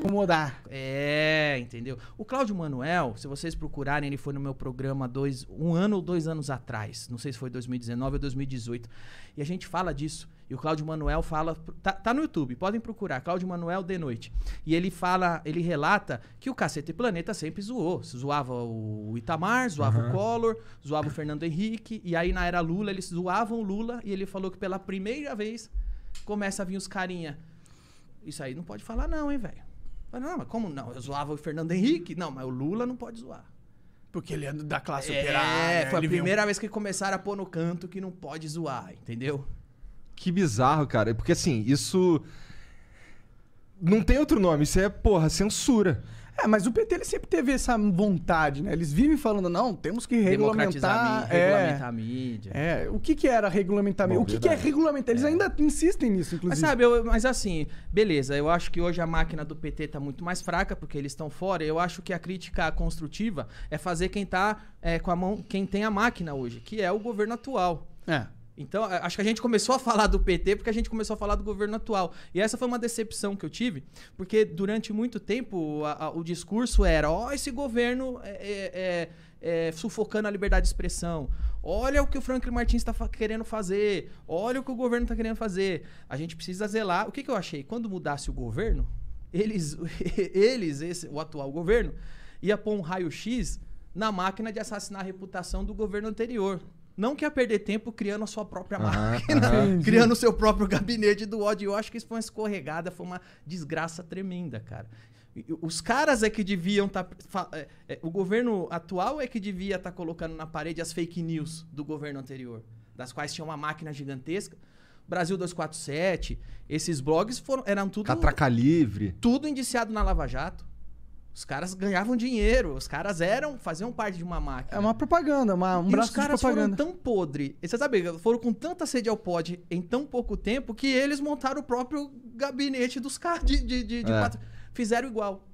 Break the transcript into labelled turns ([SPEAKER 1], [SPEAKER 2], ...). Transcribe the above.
[SPEAKER 1] incomodar. É, entendeu? O Cláudio Manuel, se vocês procurarem, ele foi no meu programa dois, um ano ou dois anos atrás. Não sei se foi 2019 ou 2018. E a gente fala disso. E o Cláudio Manuel fala. Tá, tá, no YouTube, podem procurar. Cláudio Manuel de noite. E ele fala, ele relata que o Cacete Planeta sempre zoou. Zoava o Itamar, zoava uhum. o Collor, zoava o Fernando Henrique. E aí na era Lula, eles zoavam o Lula. E ele falou que pela primeira vez começa a vir os carinha. Isso aí não pode falar, não, hein, velho não, mas como não? Eu zoava o Fernando Henrique. Não, mas o Lula não pode zoar. Porque ele é da classe é, operária. É, foi a primeira viu... vez que começaram a pôr no canto que não pode zoar, entendeu? Que bizarro, cara. Porque assim, isso. Não tem outro nome, isso é, porra, censura. É, mas o PT ele sempre teve essa vontade, né? Eles vivem falando, não, temos que regulamentar. A mídia, é, regulamentar a mídia. É, o que, que era regulamentar a mídia? o que, que é regulamentar? Eles é. ainda insistem nisso, inclusive. Mas sabe, eu, mas assim, beleza, eu acho que hoje a máquina do PT tá muito mais fraca, porque eles estão fora. Eu acho que a crítica construtiva é fazer quem tá é, com a mão, quem tem a máquina hoje, que é o governo atual. É. Então, acho que a gente começou a falar do PT porque a gente começou a falar do governo atual. E essa foi uma decepção que eu tive, porque durante muito tempo a, a, o discurso era: ó, oh, esse governo é, é, é, é, sufocando a liberdade de expressão. Olha o que o Franklin Martins está fa querendo fazer. Olha o que o governo está querendo fazer. A gente precisa zelar. O que, que eu achei? Quando mudasse o governo, eles, eles esse, o atual governo, ia pôr um raio-x na máquina de assassinar a reputação do governo anterior não quer perder tempo criando a sua própria ah, máquina, tá. criando o seu próprio gabinete do ódio. Eu acho que isso foi uma escorregada, foi uma desgraça tremenda, cara. Os caras é que deviam estar. Tá, é, é, o governo atual é que devia estar tá colocando na parede as fake news do governo anterior, das quais tinha uma máquina gigantesca. Brasil 247, esses blogs foram, eram tudo. Catraca Livre. Tudo indiciado na Lava Jato. Os caras ganhavam dinheiro, os caras eram, faziam parte de uma máquina. É uma propaganda, uma, um e braço os caras foram tão podre, e você sabe, foram com tanta sede ao pod em tão pouco tempo que eles montaram o próprio gabinete dos caras de, de, de, de é. Fizeram igual.